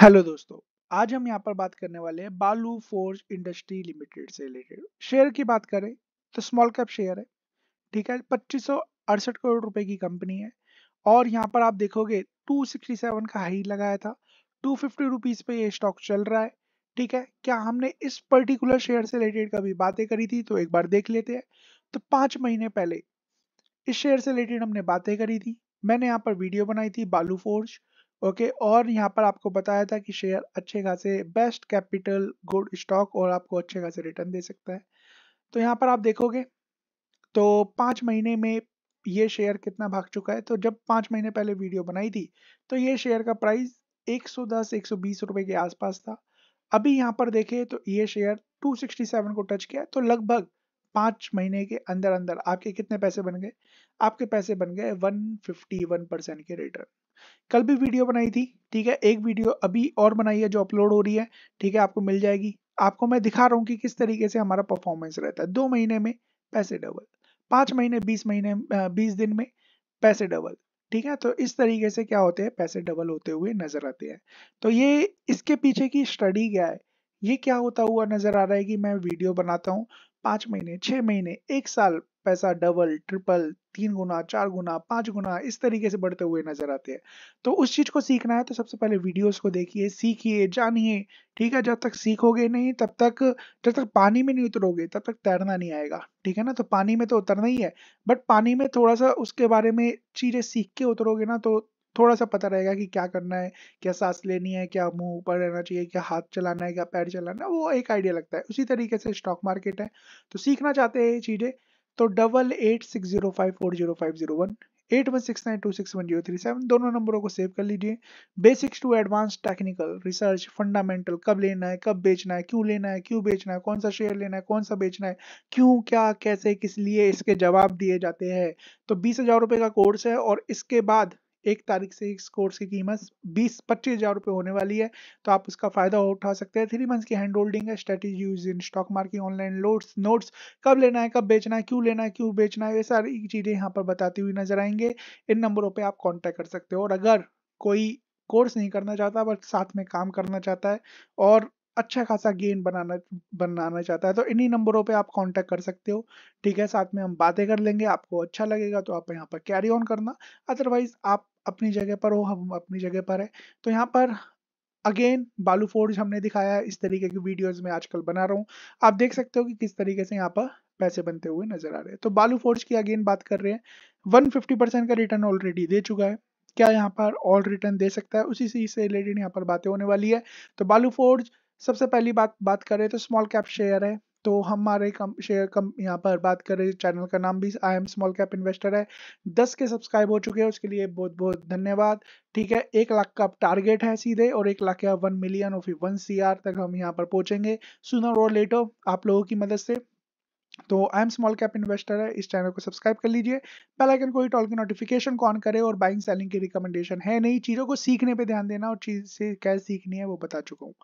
hello दोस्तों आज हम यहाँ पर बात करने वाले हैं बालू फोर्ज इंडस्ट्री लिमिटेड से रिलेटेड शेयर की बात करें तो स्मॉल कैप शेयर है ठीक है पच्चीस करोड़ रुपए की कंपनी है और यहाँ पर आप देखोगे 267 का हाई लगाया था टू फिफ्टी पे ये स्टॉक चल रहा है ठीक है क्या हमने इस पर्टिकुलर शेयर से रिलेटेड कभी बातें करी थी तो एक बार देख लेते हैं तो पांच महीने पहले इस शेयर से रिलेटेड हमने बातें करी थी मैंने यहाँ पर वीडियो बनाई थी बालू फोर्ज ओके okay, और यहाँ पर आपको बताया था कि शेयर अच्छे खासे बेस्ट कैपिटल गुड स्टॉक और आपको अच्छे खासे रिटर्न दे सकता है तो यहाँ पर आप देखोगे तो पाँच महीने में ये शेयर कितना भाग चुका है तो जब पाँच महीने पहले वीडियो बनाई थी तो ये शेयर का प्राइस 110 120 रुपए के आसपास था अभी यहाँ पर देखें तो ये शेयर 267 को टच किया तो लगभग पांच महीने के अंदर अंदर आपके कितने पैसे बन गए आपके पैसे बन गए 151 परसेंट के रिटर्न कल भी वीडियो बनाई थी ठीक है एक वीडियो अभी और बनाई है जो अपलोड हो रही है ठीक है आपको मिल जाएगी आपको मैं दिखा रहा हूँ कि किस तरीके से हमारा परफॉर्मेंस रहता है दो महीने में पैसे डबल पांच महीने बीस महीने बीस दिन में पैसे डबल ठीक है तो इस तरीके से क्या होते हैं पैसे डबल होते हुए नजर आते हैं तो ये इसके पीछे की स्टडी क्या है ये क्या होता हुआ नजर आ रहा है कि मैं वीडियो बनाता हूँ पाँच महीने छह महीने एक साल पैसा डबल ट्रिपल तीन गुना चार गुना पाँच गुना इस तरीके से बढ़ते हुए नजर आते हैं तो उस चीज़ को सीखना है तो सबसे पहले वीडियोस को देखिए सीखिए जानिए ठीक है जब तक सीखोगे नहीं तब तक जब तक पानी में नहीं उतरोगे तब तक तैरना नहीं आएगा ठीक है ना तो पानी में तो उतरना ही है बट पानी में थोड़ा सा उसके बारे में चीज़ें सीख के उतरोगे ना तो थोड़ा सा पता रहेगा कि क्या करना है क्या सांस लेनी है क्या मुंह ऊपर रहना चाहिए क्या हाथ चलाना है क्या पैर चलाना है वो एक आइडिया लगता है उसी तरीके से स्टॉक मार्केट है तो सीखना चाहते हैं ये चीज़ें तो double eight six zero five four zero five zero one eight one six nine two six one zero three seven दोनों नंबरों को सेव कर लीजिए basics to advance technical research fundamental कब लेना है कब बेचना है क्यों लेना है क्यों बेचना है कौन सा शेयर लेना है कौन सा बेचना है क्यों क्या कैसे किस लिए इसके जवाब दिए जाते हैं तो बीस हजार रुपये का कोर्स है और इसके बाद एक तारीख से इस कोर्स की कीमत बीस पच्चीस हज़ार रुपये होने वाली है तो आप उसका फ़ायदा उठा सकते हैं थ्री मंथ्स की हैंड होल्डिंग है strategy use in stock market online loads notes कब लेना है कब बेचना है क्यों लेना है क्यों बेचना है ये सारी चीज़ें यहाँ पर बताती हुई नजर आएंगे इन नंबरों पर आप कॉन्टैक्ट कर सकते हो और अगर कोई कोर्स नहीं करना चाहता बट साथ में काम करना चाहता है और अच्छा खासा गेन बनाना बनाना चाहता है तो इन्हीं नंबरों पे आप कांटेक्ट कर सकते हो ठीक है साथ में हम बातें कर लेंगे आपको अच्छा लगेगा तो आप यहाँ पर कैरी ऑन करना अदरवाइज आप अपनी जगह पर हो हम अपनी जगह पर है तो यहाँ पर अगेन बालू फोर्ज हमने दिखाया इस तरीके की वीडियोज में आजकल बना रहा हूँ आप देख सकते हो कि किस तरीके से यहाँ पर पैसे बनते हुए नजर आ रहे हैं तो बालू फोर्ज की अगेन बात कर रहे हैं वन परसेंट का रिटर्न ऑलरेडी दे चुका है क्या यहाँ पर ऑल रिटर्न दे सकता है उसी से इससे रिलेटेड यहाँ पर बातें होने वाली है तो बालू फोर्ज सबसे पहली बात बात करें तो स्मॉल कैप शेयर है तो हमारे कम शेयर कम यहाँ पर बात कर रहे हैं चैनल का नाम भी I am small cap investor है दस के सब्सक्राइब हो चुके हैं उसके लिए बहुत बहुत धन्यवाद ठीक है एक लाख का टारगेट है सीधे और एक लाख या वन मिलियन और फिर वन सी तक हम यहाँ पर पहुँचेंगे सुनर और लेटो आप लोगों की मदद से तो I am small cap investor है इस चैनल को सब्सक्राइब कर लीजिए बेल आइकन कोई टॉल की नोटिफिकेशन को करे और बाइंग सेलिंग की रिकमेंडेशन है नहीं चीज़ों को सीखने पे ध्यान देना और चीज़ से कैसे सीखनी है वो बता चुका हूँ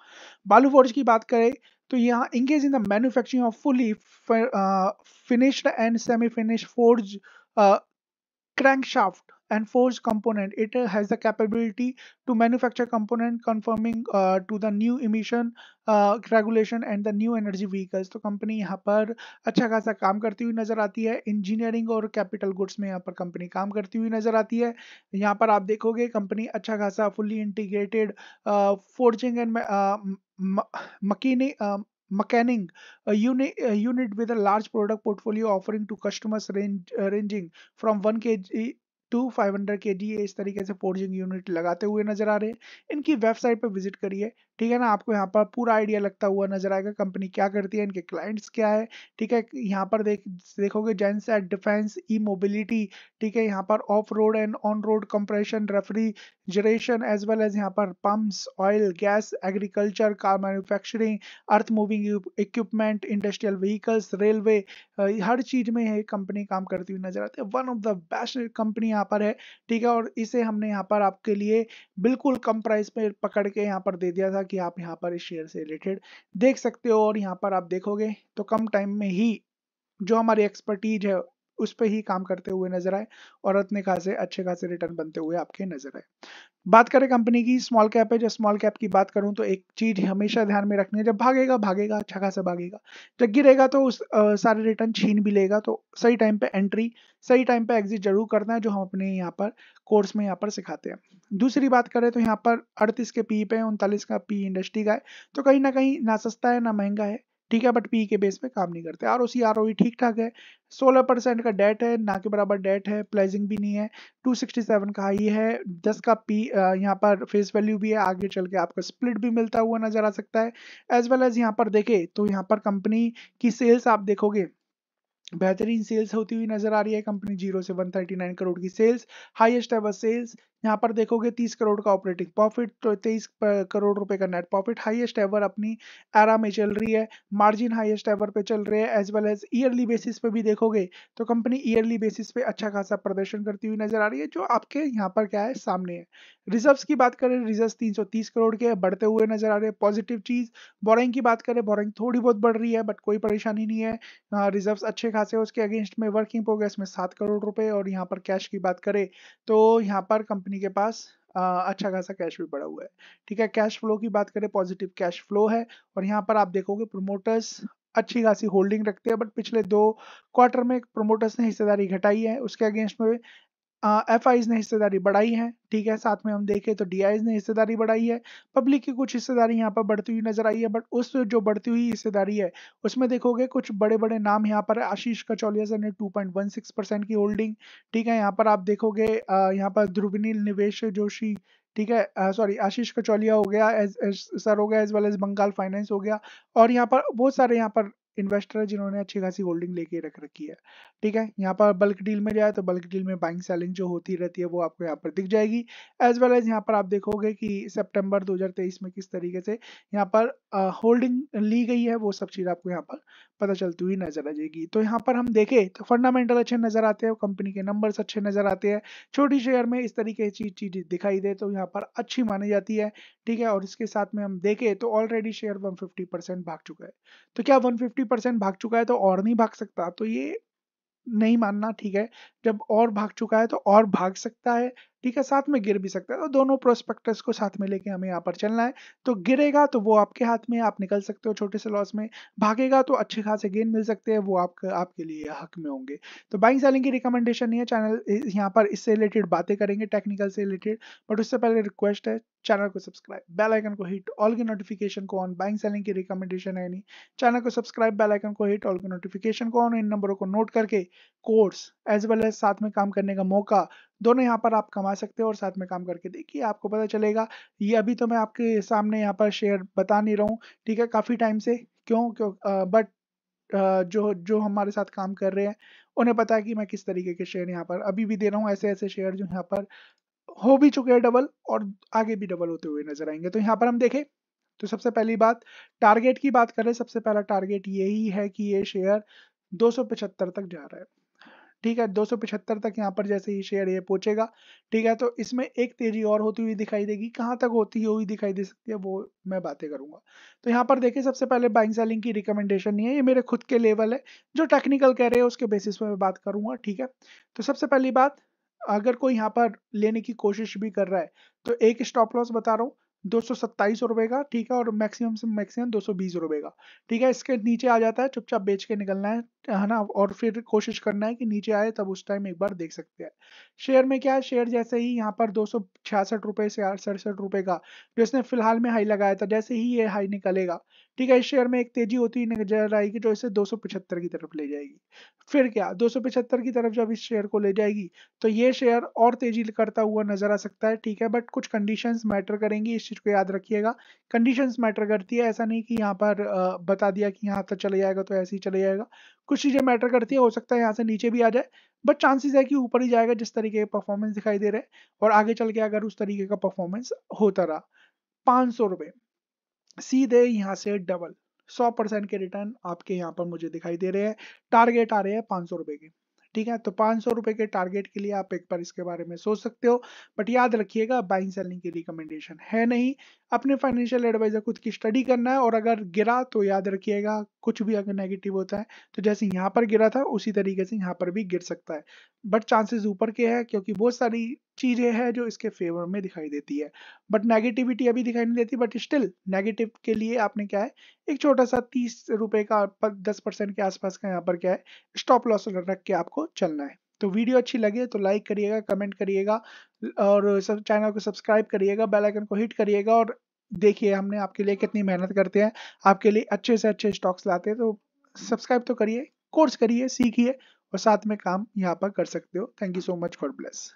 बालू फोर्ज की बात करें तो यहाँ engage in the manufacturing of fully finished and semi finish forge crank shaft and forge component it has the capability to manufacture component conforming uh, to the new emission uh, regulation and the new energy vehicles तो company यहाँ पर अच्छा खासा काम करती हुई नजर आती है इंजीनियरिंग और कैपिटल गुड्स में यहाँ पर कंपनी काम करती हुई नजर आती है यहाँ पर आप देखोगे कंपनी अच्छा खासा फुल्ली इंटीग्रेटेड फोर्जिंग uh, मकीनी mechanic a unit a unit with a large product portfolio offering to customers range uh, ranging from 1 kg to five hundred के डी इस तरीके से फोर्जिंग यूनिट लगाते हुए नजर आ रहे हैं इनकी वेबसाइट पर विजिट करिए ठीक है ना आपको यहाँ पर पूरा आइडिया लगता हुआ नजर आएगा कंपनी क्या करती है इनके क्लाइंट्स क्या है ठीक है यहाँ पर देख देखोगे जेंट्स एट डिफेंस ई मोबिलिटी ठीक है यहाँ पर off road and on road compression refrigeration as well as यहाँ पर pumps oil gas agriculture car manufacturing earth moving equipment industrial vehicles railway हर चीज में ये कंपनी काम करती हुई नजर आती है one of the best company यहाँ पर है ठीक है और इसे हमने यहाँ पर आपके लिए बिल्कुल कम प्राइस पे पकड़ के यहाँ पर दे दिया था कि आप यहाँ पर इस शेयर से रिलेटेड देख सकते हो और यहाँ पर आप देखोगे तो कम टाइम में ही जो हमारी एक्सपर्टीज है उस पर ही काम करते हुए नजर आए और अपने खासे अच्छे खासे रिटर्न बनते हुए आपके नजर आए बात करें कंपनी की स्मॉल कैप है जब स्मॉल कैप की बात करूं तो एक चीज हमेशा ध्यान में रखनी है जब भागेगा भागेगा अच्छा खासा भागेगा जब गिरेगा तो उस सारे रिटर्न छीन भी लेगा तो सही टाइम पे एंट्री सही टाइम पे एग्जिट जरूर करना है जो हम अपने यहाँ पर कोर्स में यहाँ पर सिखाते हैं दूसरी बात करें तो यहाँ पर अड़तीस के पी पे उनतालीस का पी इंडस्ट्री का है तो कहीं ना कहीं ना सस्ता है ना महंगा है ठीक है बट पी के बेस पे काम नहीं करते R O C R O e ठीक ठाक है सोलह परसेंट का डेट है ना के बराबर डेट है प्लेजिंग भी नहीं है टू सिक्सटी सेवन का हाई है दस का पी यहाँ पर फेस वैल्यू भी है आगे चल के आपका स्प्लिट भी मिलता हुआ नजर आ सकता है एज वेल एज यहाँ पर देखे तो यहाँ पर कंपनी की सेल्स आप देखोगे बेहतरीन सेल्स होती हुई नजर आ रही है कंपनी जीरो से 139 करोड़ की सेल्स हाईएस्ट एवर सेल्स यहाँ पर देखोगे 30 करोड़ का ऑपरेटिंग प्रॉफिट तो तेईस करोड़ रुपए का नेट प्रॉफिट हाईएस्ट एवर अपनी एरा में चल रही है मार्जिन हाईएस्ट एवर पे चल रहे हैं as well as yearly basis पे भी देखोगे तो कंपनी ईयरली बेसिस पे अच्छा खासा प्रदर्शन करती हुई नजर आ रही है जो आपके यहाँ पर क्या है सामने है रिजर्व की बात करें रिजर्व तीन करोड़ के बढ़ते हुए नजर आ रहे हैं पॉजिटिव चीज बोरिंग की बात करें बोरिंग थोड़ी बहुत बढ़ रही है बट कोई परेशानी नहीं है रिजर्व हाँ, अच्छे खासे उसके अगेंस्ट में वर्किंग प्रोग्रेस में सात करोड़ रुपए और यहाँ पर कैश की बात करें तो यहाँ पर कंपनी कंपनी के पास आ, अच्छा खासा कैश भी बढ़ा हुआ है ठीक है कैश फ्लो की बात करें पॉजिटिव कैश फ्लो है और यहाँ पर आप देखोगे प्रोमोटर्स अच्छी खासी होल्डिंग रखते हैं बट पिछले दो क्वार्टर में प्रोमोटर्स ने हिस्सेदारी घटाई है उसके अगेंस्ट में एफ आईज ने हिस्सेदारी बढ़ाई है ठीक है साथ में हम देखें तो डी आईज ने हिस्सेदारी बढ़ाई है पब्लिक की कुछ हिस्सेदारी यहाँ पर बढ़ती हुई नजर आई है बट उस जो बढ़ती हुई हिस्सेदारी है उसमें देखोगे कुछ बड़े बड़े नाम यहाँ पर आशीष कचौलिया सर ने 2.16 परसेंट की होल्डिंग ठीक है यहाँ पर आप देखोगे यहाँ पर ध्रुवनील निवेश जोशी ठीक है सॉरी आशीष कचौलिया हो गया एज, एज, सर हो गया as well as Bengal finance हो गया और यहाँ पर बहुत सारे यहाँ पर इन्वेस्टर है जिन्होंने अच्छी खासी होल्डिंग लेके रख रखी है ठीक है यहाँ पर बल्क डील में जाए तो बल्क डील में बाइंग सेलिंग जो होती रहती है वो आपको यहाँ पर दिख जाएगी एज वेल एज यहाँ पर आप देखोगे कि सितंबर 2023 में किस तरीके से यहाँ पर होल्डिंग ली गई है वो सब चीज़ आपको यहाँ पर पता चलती हुई नजर आ जाएगी तो यहाँ पर हम देखें तो फंडामेंटल अच्छे नजर आते हैं कंपनी के नंबर्स अच्छे नजर आते हैं छोटी शेयर में इस तरीके की चीज दिखाई दे तो यहाँ पर अच्छी मानी जाती है ठीक है और इसके साथ में हम देखें तो ऑलरेडी शेयर वन परसेंट भाग चुका है तो क्या वन फिफ्टी परसेंट भाग चुका है तो और नहीं भाग सकता तो ये नहीं मानना ठीक है जब और भाग चुका है तो और भाग सकता है ठीक है साथ में गिर भी सकता है तो दोनों प्रोस्पेक्टस को साथ में लेके हमें यहाँ पर चलना है तो गिरेगा तो वो आपके हाथ में आप निकल सकते हो छोटे से लॉस में भागेगा तो अच्छे खासे गेन मिल सकते हैं वो आपके आपके लिए हक में होंगे तो बाइंग सेलिंग की रिकमेंडेशन नहीं है चैनल यहाँ पर इससे रिलेटेड बातें करेंगे टेक्निकल से रिलेटेड बट उससे पहले रिक्वेस्ट है चैनल को सब्सक्राइब बेल आइकन को हिट ऑल की नोटिफिकेशन को ऑन बाइंग सेलिंग की रिकमेंडेशन है नहीं चैनल को सब्सक्राइब बेल आइकन को हिट ऑल की नोटिफिकेशन को ऑन इन नंबरों को नोट करके कोर्स एज वेल एज साथ में काम करने का मौका दोनों यहाँ पर आप कमा सकते हो और साथ में काम करके देखिए आपको पता चलेगा ये अभी तो मैं आपके सामने यहाँ पर शेयर बता नहीं रहा हूँ ठीक है काफ़ी टाइम से क्यों क्यों बट जो जो हमारे साथ काम कर रहे हैं उन्हें पता है कि मैं किस तरीके के शेयर यहाँ पर अभी भी दे रहा हूँ ऐसे ऐसे शेयर जो यहाँ पर हो भी चुके हैं डबल और आगे भी डबल होते हुए नजर आएंगे तो यहाँ पर हम देखें तो सबसे पहली बात टारगेट की बात करें सबसे पहला टारगेट यही है कि ये शेयर दो तक जा रहा है ठीक है दो तक यहाँ पर जैसे ही शेयर ये पहुंचेगा ठीक है तो इसमें एक तेजी और होती हुई दिखाई देगी कहाँ तक होती हुई दिखाई दे सकती है वो मैं बातें करूंगा तो यहाँ पर देखिए सबसे पहले बाइंग सेलिंग की रिकमेंडेशन नहीं है ये मेरे खुद के लेवल है जो टेक्निकल कह रहे हैं उसके बेसिस पर मैं बात करूंगा ठीक है तो सबसे पहली बात अगर कोई यहाँ पर लेने की कोशिश भी कर रहा है तो एक स्टॉप लॉस बता रहा हूँ दो सौ सत्ताईस रुपए का ठीक है और मैक्सिमम से मैक्सिमम दो सौ बीस रुपए का ठीक है इसके नीचे आ जाता है चुपचाप बेच के निकलना है है ना और फिर कोशिश करना है कि नीचे आए तब उस टाइम एक बार देख सकते हैं शेयर में क्या है शेयर जैसे ही यहाँ पर दो सौ छियासठ रुपए से सड़सठ रुपए का जो इसने फिलहाल में हाई लगाया था जैसे ही ये हाई निकलेगा ठीक है इस शेयर में एक तेजी होती नजर आएगी जो इसे दो की तरफ ले जाएगी फिर क्या दो की तरफ जब इस शेयर को ले जाएगी तो ये शेयर और तेजी करता हुआ नजर आ सकता है ठीक है बट कुछ कंडीशन मैटर करेंगी इस चीज को याद रखिएगा कंडीशन मैटर करती है ऐसा नहीं कि यहाँ पर बता दिया कि यहाँ तक चले जाएगा तो ऐसे ही चले जाएगा कुछ चीजें मैटर करती है हो सकता है यहाँ से नीचे भी आ जाए बट चांसेस है कि ऊपर ही जाएगा जिस तरीके का परफॉर्मेंस दिखाई दे रहा है और आगे चल के अगर उस तरीके का परफॉर्मेंस होता रहा पाँच सौ रुपये सीधे यहाँ से डबल 100 परसेंट के रिटर्न आपके यहाँ पर मुझे दिखाई दे रहे हैं टारगेट आ रहे हैं पाँच सौ रुपए के ठीक है तो पाँच सौ रुपए के टारगेट के लिए आप एक बार इसके बारे में सोच सकते हो बट याद रखिएगा बाइंग सेलिंग की रिकमेंडेशन है नहीं अपने फाइनेंशियल एडवाइजर खुद की स्टडी करना है और अगर गिरा तो याद रखिएगा कुछ भी अगर नेगेटिव होता है तो जैसे यहाँ पर गिरा था उसी तरीके से यहाँ पर भी गिर सकता है बट चांसेस ऊपर के हैं क्योंकि बहुत सारी चीजें हैं जो इसके फेवर में दिखाई देती है बट नेगेटिविटी अभी दिखाई नहीं देती बट स्टिल नेगेटिव के लिए आपने क्या है एक छोटा सा तीस रुपए का दस परसेंट के आसपास का यहाँ पर क्या है स्टॉप लॉस रख के आपको चलना है तो वीडियो अच्छी लगे तो लाइक करिएगा कमेंट करिएगा और सब चैनल को सब्सक्राइब करिएगा बेल आइकन को हिट करिएगा और देखिए हमने आपके लिए कितनी मेहनत करते हैं आपके लिए अच्छे से अच्छे स्टॉक्स लाते हैं तो सब्सक्राइब तो करिए कोर्स करिए सीखिए और साथ में काम यहाँ पर कर सकते हो thank you so much god bless